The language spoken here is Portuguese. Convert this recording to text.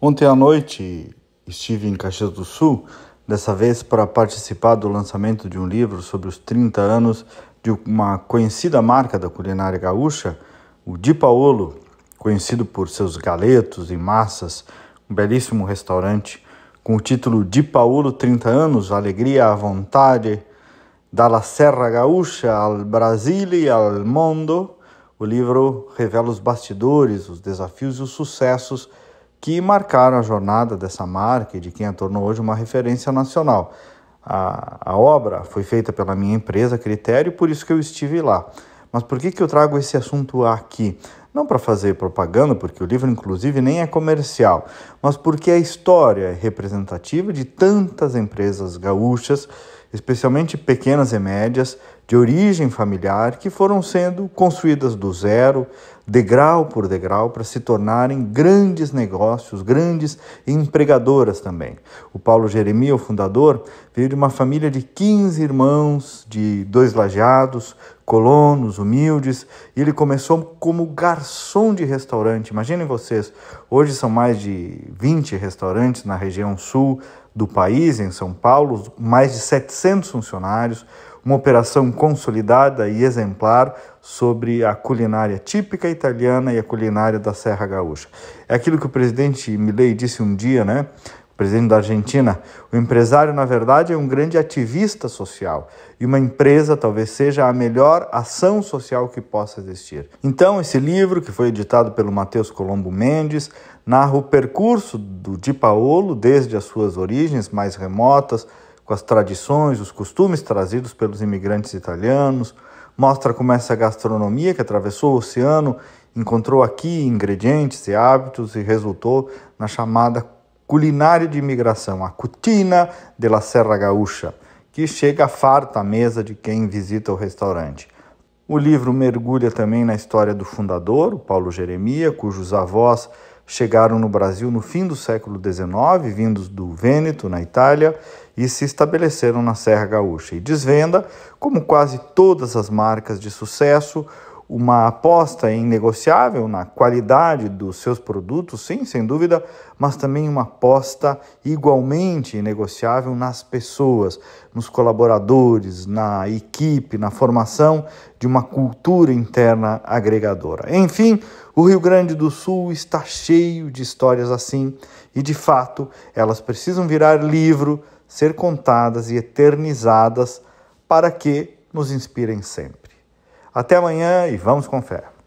Ontem à noite estive em Caxias do Sul, dessa vez para participar do lançamento de um livro sobre os 30 anos de uma conhecida marca da culinária gaúcha, o Di Paolo, conhecido por seus galetos e massas, um belíssimo restaurante com o título Di Paolo 30 anos, alegria à vontade, da Serra Gaúcha ao Brasil e ao mundo. O livro revela os bastidores, os desafios e os sucessos que marcaram a jornada dessa marca e de quem a tornou hoje uma referência nacional. A, a obra foi feita pela minha empresa Critério, por isso que eu estive lá. Mas por que, que eu trago esse assunto aqui? Não para fazer propaganda, porque o livro, inclusive, nem é comercial, mas porque a história é representativa de tantas empresas gaúchas, especialmente pequenas e médias, de origem familiar que foram sendo construídas do zero, degrau por degrau, para se tornarem grandes negócios, grandes empregadoras também. O Paulo Jeremias, o fundador, veio de uma família de 15 irmãos, de dois lajeados, colonos, humildes, e ele começou como garçom de restaurante. Imaginem vocês, hoje são mais de 20 restaurantes na região sul do país, em São Paulo, mais de 700 funcionários uma operação consolidada e exemplar sobre a culinária típica italiana e a culinária da Serra Gaúcha. É aquilo que o presidente Milei disse um dia, né? O presidente da Argentina, o empresário, na verdade, é um grande ativista social e uma empresa talvez seja a melhor ação social que possa existir. Então, esse livro, que foi editado pelo Matheus Colombo Mendes, narra o percurso do Di Paolo desde as suas origens mais remotas com as tradições, os costumes trazidos pelos imigrantes italianos, mostra como essa gastronomia que atravessou o oceano encontrou aqui ingredientes e hábitos e resultou na chamada culinária de imigração, a cutina della Serra Gaúcha, que chega farta à mesa de quem visita o restaurante. O livro mergulha também na história do fundador, Paulo Jeremia, cujos avós chegaram no Brasil no fim do século XIX, vindos do Vêneto, na Itália, e se estabeleceram na Serra Gaúcha. E desvenda, como quase todas as marcas de sucesso, uma aposta inegociável na qualidade dos seus produtos, sim, sem dúvida, mas também uma aposta igualmente inegociável nas pessoas, nos colaboradores, na equipe, na formação de uma cultura interna agregadora. Enfim, o Rio Grande do Sul está cheio de histórias assim e, de fato, elas precisam virar livro, ser contadas e eternizadas para que nos inspirem sempre. Até amanhã e vamos com fé.